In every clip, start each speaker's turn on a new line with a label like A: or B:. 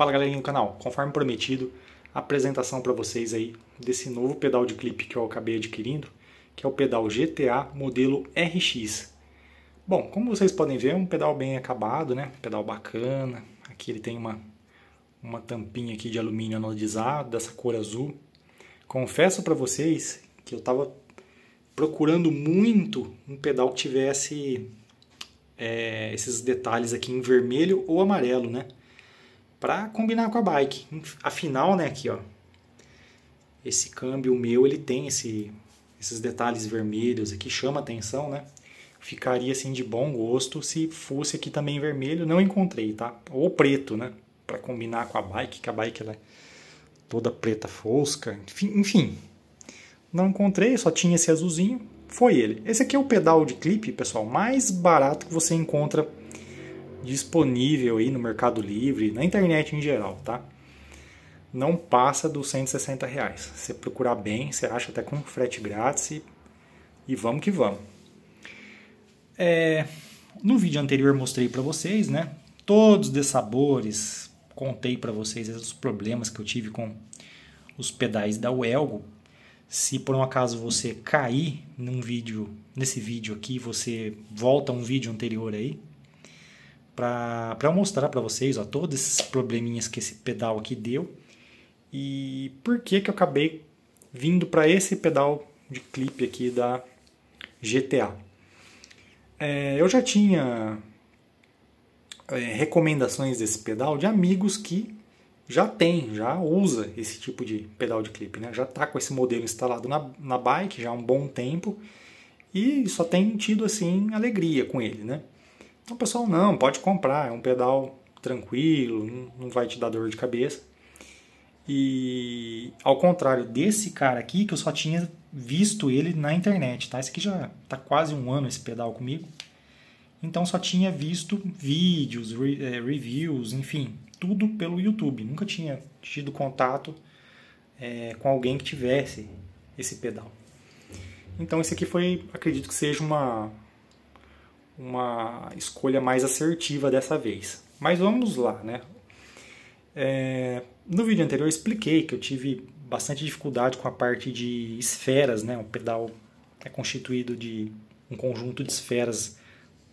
A: Fala galerinha do canal, conforme prometido, apresentação para vocês aí desse novo pedal de clipe que eu acabei adquirindo, que é o pedal GTA modelo RX. Bom, como vocês podem ver, é um pedal bem acabado, né? Um pedal bacana. Aqui ele tem uma, uma tampinha aqui de alumínio anodizado, dessa cor azul. Confesso para vocês que eu estava procurando muito um pedal que tivesse é, esses detalhes aqui em vermelho ou amarelo, né? para combinar com a bike. Afinal, né, aqui, ó, esse câmbio meu, ele tem esse, esses detalhes vermelhos aqui, chama atenção, né? Ficaria assim de bom gosto se fosse aqui também vermelho, não encontrei, tá? Ou preto, né? Para combinar com a bike, que a bike ela é toda preta fosca, enfim, enfim. Não encontrei, só tinha esse azulzinho, foi ele. Esse aqui é o pedal de clipe, pessoal, mais barato que você encontra disponível aí no Mercado Livre, na internet em geral, tá? Não passa dos 160 reais. Você procurar bem, você acha até com frete grátis e, e vamos que vamos. É, no vídeo anterior mostrei para vocês, né? Todos os sabores, contei para vocês os problemas que eu tive com os pedais da Welgo. Se por um acaso você cair num vídeo, nesse vídeo aqui, você volta um vídeo anterior aí, para mostrar para vocês ó, todos esses probleminhas que esse pedal aqui deu e por que, que eu acabei vindo para esse pedal de clipe aqui da GTA. É, eu já tinha é, recomendações desse pedal de amigos que já tem, já usa esse tipo de pedal de clipe, né? já está com esse modelo instalado na, na bike já há um bom tempo e só tem tido assim alegria com ele. Né? O pessoal, não, pode comprar, é um pedal tranquilo, não vai te dar dor de cabeça. E ao contrário desse cara aqui, que eu só tinha visto ele na internet, tá? Esse aqui já tá quase um ano esse pedal comigo. Então só tinha visto vídeos, re é, reviews, enfim, tudo pelo YouTube. Nunca tinha tido contato é, com alguém que tivesse esse pedal. Então esse aqui foi, acredito que seja uma, uma escolha mais assertiva dessa vez. Mas vamos lá, né? É, no vídeo anterior eu expliquei que eu tive bastante dificuldade com a parte de esferas, né? O pedal é constituído de um conjunto de esferas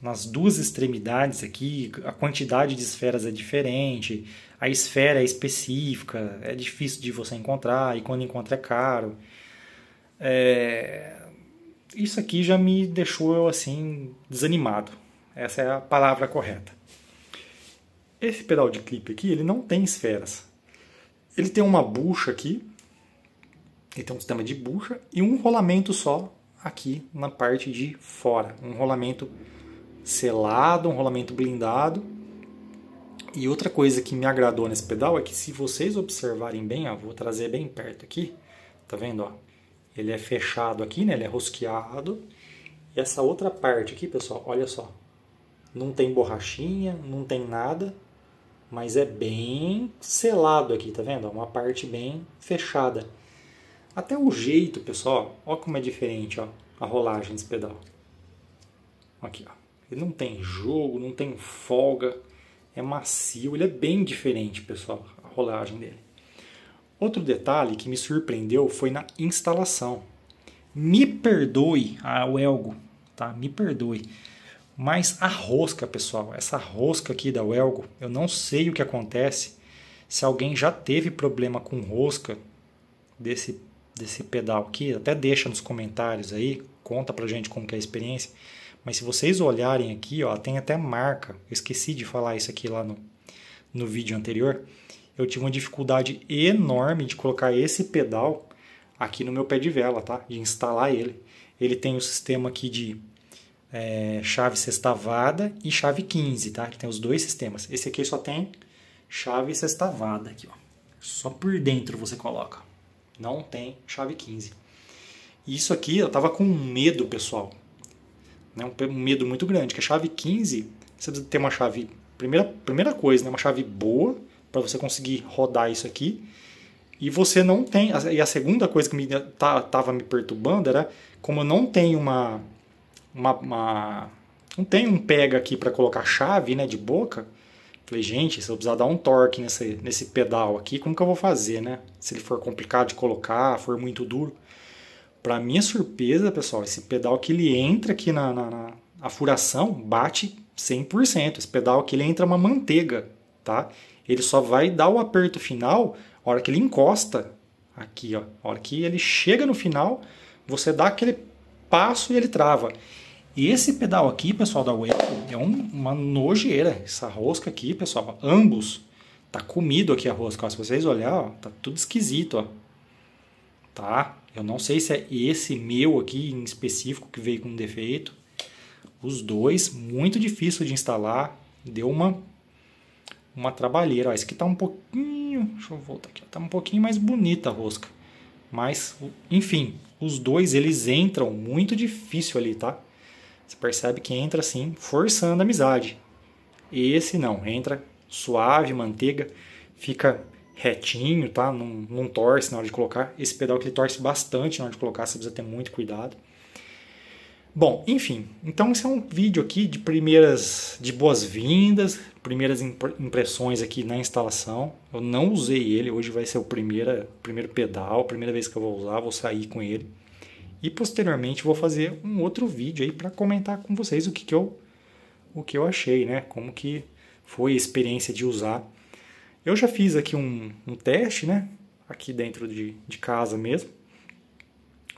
A: nas duas extremidades aqui, a quantidade de esferas é diferente, a esfera é específica, é difícil de você encontrar e quando encontra é caro. É, isso aqui já me deixou eu assim desanimado. Essa é a palavra correta. Esse pedal de clipe aqui, ele não tem esferas. Ele tem uma bucha aqui, ele tem um sistema de bucha e um rolamento só aqui na parte de fora. Um rolamento selado, um rolamento blindado. E outra coisa que me agradou nesse pedal é que se vocês observarem bem, ó, vou trazer bem perto aqui, tá vendo? Ó, ele é fechado aqui, né? Ele é rosqueado. E essa outra parte aqui, pessoal, olha só. Não tem borrachinha, não tem nada, mas é bem selado aqui, tá vendo? É uma parte bem fechada. Até o jeito, pessoal, olha como é diferente, ó, a rolagem desse pedal. Aqui, ó. Ele não tem jogo, não tem folga, é macio, ele é bem diferente, pessoal, a rolagem dele. Outro detalhe que me surpreendeu foi na instalação. Me perdoe o Elgo, tá? Me perdoe. Mas a rosca, pessoal, essa rosca aqui da Welgo, eu não sei o que acontece. Se alguém já teve problema com rosca desse, desse pedal aqui, até deixa nos comentários aí, conta pra gente como que é a experiência. Mas se vocês olharem aqui, ó, tem até marca. Eu esqueci de falar isso aqui lá no, no vídeo anterior eu tive uma dificuldade enorme de colocar esse pedal aqui no meu pé de vela, tá? De instalar ele. Ele tem o um sistema aqui de é, chave sextavada e chave 15, tá? Ele tem os dois sistemas. Esse aqui só tem chave sextavada aqui, ó. Só por dentro você coloca. Não tem chave 15. Isso aqui eu tava com medo, pessoal. Né? Um medo muito grande, que a chave 15, você precisa ter uma chave... Primeira, primeira coisa, né? Uma chave boa para você conseguir rodar isso aqui. E você não tem. E a segunda coisa que me estava me perturbando era como eu não tenho uma, uma, uma não tenho um pega aqui para colocar chave, né, de boca. Falei, gente, se eu precisar dar um torque nesse, nesse pedal aqui, como que eu vou fazer, né? Se ele for complicado de colocar, for muito duro. Para minha surpresa, pessoal, esse pedal que ele entra aqui na, na, na a furação bate 100%. Esse pedal aqui ele entra uma manteiga, tá? Ele só vai dar o aperto final na hora que ele encosta aqui, ó. A hora que ele chega no final, você dá aquele passo e ele trava. E esse pedal aqui, pessoal, da Wave, é um, uma nojeira. Essa rosca aqui, pessoal, ambos. Tá comido aqui a rosca, ó. Se vocês olharem, tá tudo esquisito, ó. Tá? Eu não sei se é esse meu aqui em específico que veio com defeito. Os dois, muito difícil de instalar. Deu uma uma trabalheira. Ó, esse aqui tá um pouquinho, deixa eu voltar aqui, tá um pouquinho mais bonita a rosca. Mas, enfim, os dois eles entram muito difícil ali, tá? Você percebe que entra assim, forçando a amizade. Esse não, entra suave, manteiga, fica retinho, tá? Não, não torce na hora de colocar. Esse pedal que ele torce bastante na hora de colocar, você precisa ter muito cuidado. Bom, enfim, então esse é um vídeo aqui de primeiras, de boas-vindas, primeiras impressões aqui na instalação. Eu não usei ele, hoje vai ser o primeira, primeiro pedal, primeira vez que eu vou usar, vou sair com ele. E posteriormente vou fazer um outro vídeo aí para comentar com vocês o que, que eu o que eu achei, né? Como que foi a experiência de usar. Eu já fiz aqui um, um teste, né? Aqui dentro de, de casa mesmo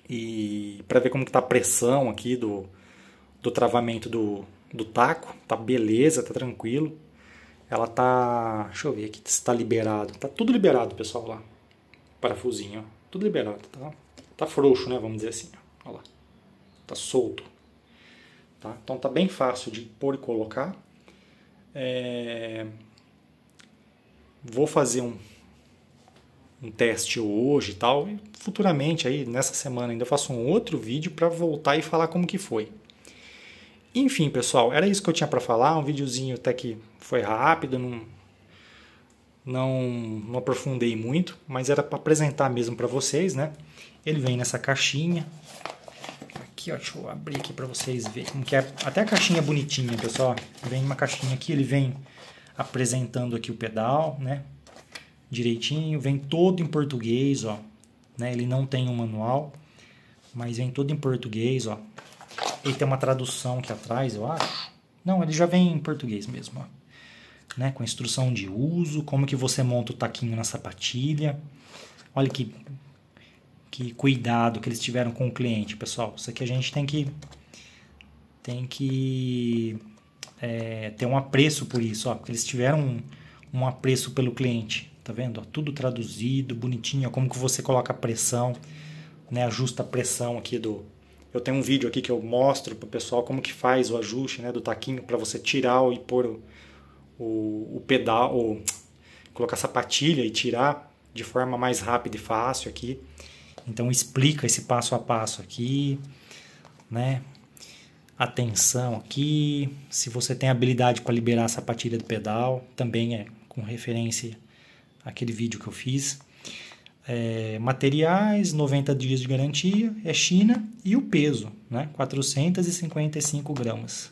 A: e para ver como que tá a pressão aqui do, do travamento do, do taco. Tá beleza, tá tranquilo. Ela tá, deixa eu ver aqui se tá liberado. Tá tudo liberado, pessoal, lá. Parafusinho, ó. Tudo liberado, tá? Tá frouxo, né, vamos dizer assim, ó. Olha lá. Tá solto. Tá? Então tá bem fácil de pôr e colocar. É... Vou fazer um um teste hoje e tal. E
B: futuramente,
A: aí nessa semana, ainda faço um outro vídeo para voltar e falar como que foi. Enfim, pessoal, era isso que eu tinha para falar. Um videozinho até que foi rápido, não, não, não aprofundei muito, mas era para apresentar mesmo para vocês, né? Ele vem nessa caixinha. Aqui, ó, deixa eu abrir aqui para vocês verem como que é. Até a caixinha é bonitinha, pessoal. Vem uma caixinha aqui, ele vem apresentando aqui o pedal, né? direitinho, vem todo em português, ó. Né? Ele não tem um manual, mas vem todo em português, ó. Ele tem uma tradução aqui atrás, eu acho. Não, ele já vem em português mesmo, ó. Né, com instrução de uso, como que você monta o taquinho na sapatilha. Olha que, que cuidado que eles tiveram com o cliente, pessoal. Isso aqui a gente tem que tem que é, ter um apreço por isso, ó, eles tiveram um, um apreço pelo cliente. Tá vendo? Tudo traduzido, bonitinho. Como que você coloca a pressão, né? Ajusta a pressão aqui do... Eu tenho um vídeo aqui que eu mostro pro pessoal como que faz o ajuste né, do taquinho para você tirar e pôr o, o, o pedal, ou colocar sapatilha e tirar de forma mais rápida e fácil aqui. Então explica esse passo a passo aqui, né? Atenção aqui, se você tem habilidade para liberar a sapatilha do pedal, também é com referência aquele vídeo que eu fiz. É, materiais, 90 dias de garantia, é China e o peso, né? 455 gramas.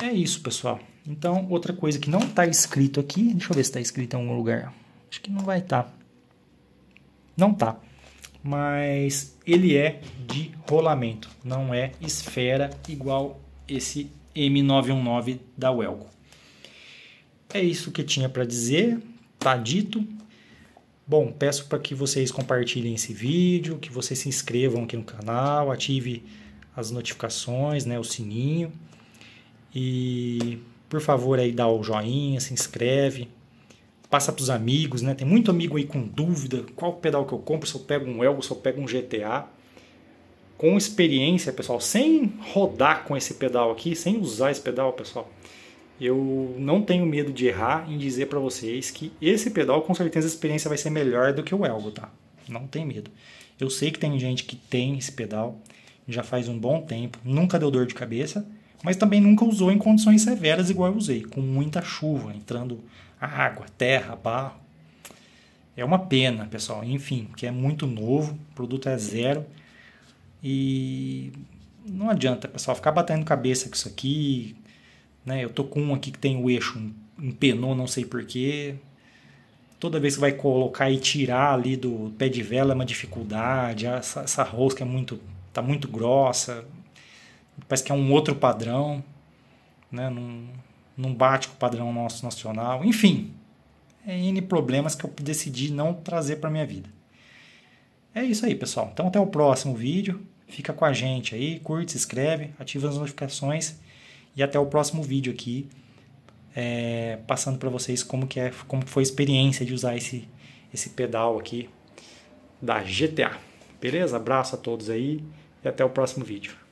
A: É isso, pessoal. Então, outra coisa que não está escrito aqui, deixa eu ver se está escrito em algum lugar. Acho que não vai estar. Tá. Não tá. Mas ele é de rolamento, não é esfera igual esse M919 da Welco. É isso que tinha para dizer, tá dito. Bom, peço para que vocês compartilhem esse vídeo, que vocês se inscrevam aqui no canal, ative as notificações, né, o sininho. E por favor aí dá o joinha, se inscreve, passa para os amigos, né? Tem muito amigo aí com dúvida, qual pedal que eu compro, se eu pego um Elgo, se eu pego um GTA. Com experiência, pessoal, sem rodar com esse pedal aqui, sem usar esse pedal, pessoal, eu não tenho medo de errar em dizer para vocês que esse pedal com certeza a experiência vai ser melhor do que o Elgo, tá? Não tem medo. Eu sei que tem gente que tem esse pedal já faz um bom tempo, nunca deu dor de cabeça, mas também nunca usou em condições severas igual eu usei, com muita chuva, entrando água, terra, barro. É uma pena, pessoal. Enfim, que é muito novo, o produto é zero e não adianta, pessoal, ficar batendo cabeça com isso aqui, né? Eu tô com um aqui que tem o eixo, empenou, não sei porquê. Toda vez que vai colocar e tirar ali do pé de vela é uma dificuldade. Ah, essa, essa rosca é muito, tá muito grossa. Parece que é um outro padrão. Né? Não, não bate com o padrão nosso nacional. Enfim, é N problemas que eu decidi não trazer para minha vida. É isso aí, pessoal. Então até o próximo vídeo. Fica com a gente aí, curte, se inscreve, ativa as notificações e até o próximo vídeo aqui, é, passando para vocês como que é, como foi a experiência de usar esse, esse pedal aqui da GTA. Beleza? Abraço a todos aí e até o próximo vídeo.